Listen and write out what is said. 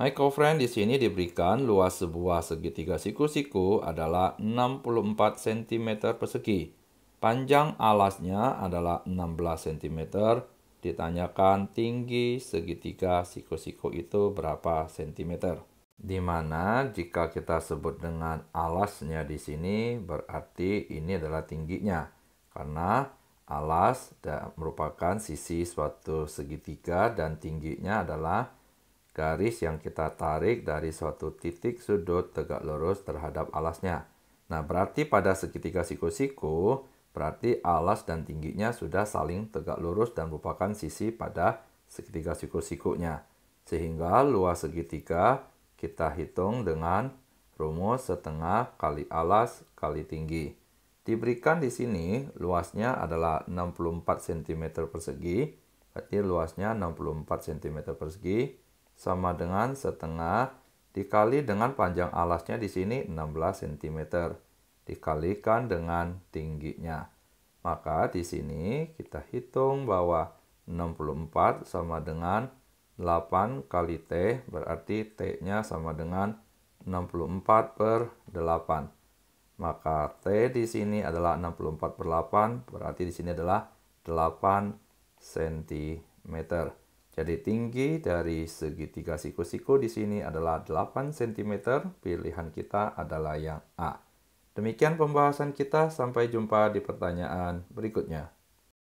Hai friend, di sini diberikan luas sebuah segitiga siku-siku adalah 64 cm persegi. Panjang alasnya adalah 16 cm. Ditanyakan tinggi segitiga siku-siku itu berapa cm. Dimana jika kita sebut dengan alasnya di sini berarti ini adalah tingginya. Karena alas merupakan sisi suatu segitiga dan tingginya adalah garis yang kita tarik dari suatu titik sudut tegak lurus terhadap alasnya. Nah, berarti pada segitiga siku-siku, berarti alas dan tingginya sudah saling tegak lurus dan merupakan sisi pada segitiga siku-sikunya. Sehingga luas segitiga kita hitung dengan rumus setengah kali alas kali tinggi. Diberikan di sini luasnya adalah 64 cm persegi, berarti luasnya 64 cm persegi sama dengan setengah dikali dengan panjang alasnya di sini 16 cm dikalikan dengan tingginya. Maka di sini kita hitung bahwa 64 sama dengan 8 kali T berarti T-nya sama dengan 64 per 8. Maka T di sini adalah 64 per 8 berarti di sini adalah 8 cm. Jadi tinggi dari segitiga siku-siku di sini adalah 8 cm, pilihan kita adalah yang A. Demikian pembahasan kita, sampai jumpa di pertanyaan berikutnya.